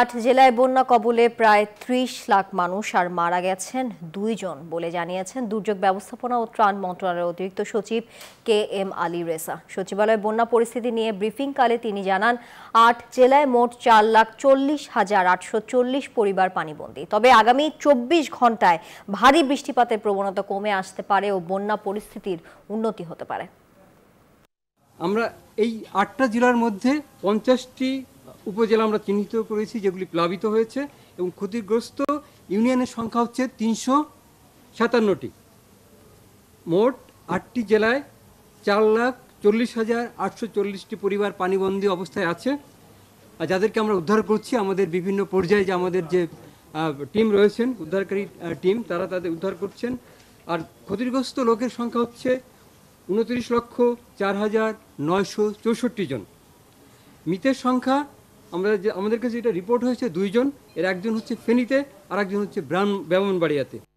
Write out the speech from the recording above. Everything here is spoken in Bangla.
আট জেলায় বন্যা কবলে প্রায় ত্রিশ লাখ মানুষ আর মারা গেছেন দুইজন বলে জানিয়েছেন দুর্যোগ ব্যবস্থাপনা ও ত্রাণ মন্ত্রণালয়ের অতিরিক্ত সচিব কে এম আলী রেসা সচিবালয়ে বন্যা পরিস্থিতি নিয়ে ব্রিফিংকালে তিনি জানান আট জেলায় মোট চার লাখ চল্লিশ হাজার আটশো চল্লিশ পরিবার পানিবন্দী তবে আগামী চব্বিশ ঘন্টায় ভারী বৃষ্টিপাতের প্রবণতা কমে আসতে পারে ও বন্যা পরিস্থিতির উন্নতি হতে পারে আমরা এই আটটা জেলার মধ্যে পঞ্চাশটি উপজেলা আমরা চিহ্নিত করেছি যেগুলি প্লাবিত হয়েছে এবং ক্ষতিগ্রস্ত ইউনিয়নের সংখ্যা হচ্ছে তিনশো সাতান্নটি মোট আটটি জেলায় চার লাখ চল্লিশ হাজার আটশো চল্লিশটি পরিবার পানিবন্দী অবস্থায় আছে আর যাদেরকে আমরা উদ্ধার করছি আমাদের বিভিন্ন পর্যায়ে যে আমাদের যে টিম রয়েছেন উদ্ধারকারী টিম তারা তাদের উদ্ধার করছেন আর ক্ষতিগ্রস্ত লোকের সংখ্যা হচ্ছে উনত্রিশ লক্ষ চার হাজার নয়শো চৌষট্টি জন মৃতের সংখ্যা আমরা যে আমাদের কাছে এটা রিপোর্ট হয়েছে দুইজন এর একজন হচ্ছে ফেনীতে আর একজন হচ্ছে ব্রাহ্মণবাড়িয়াতে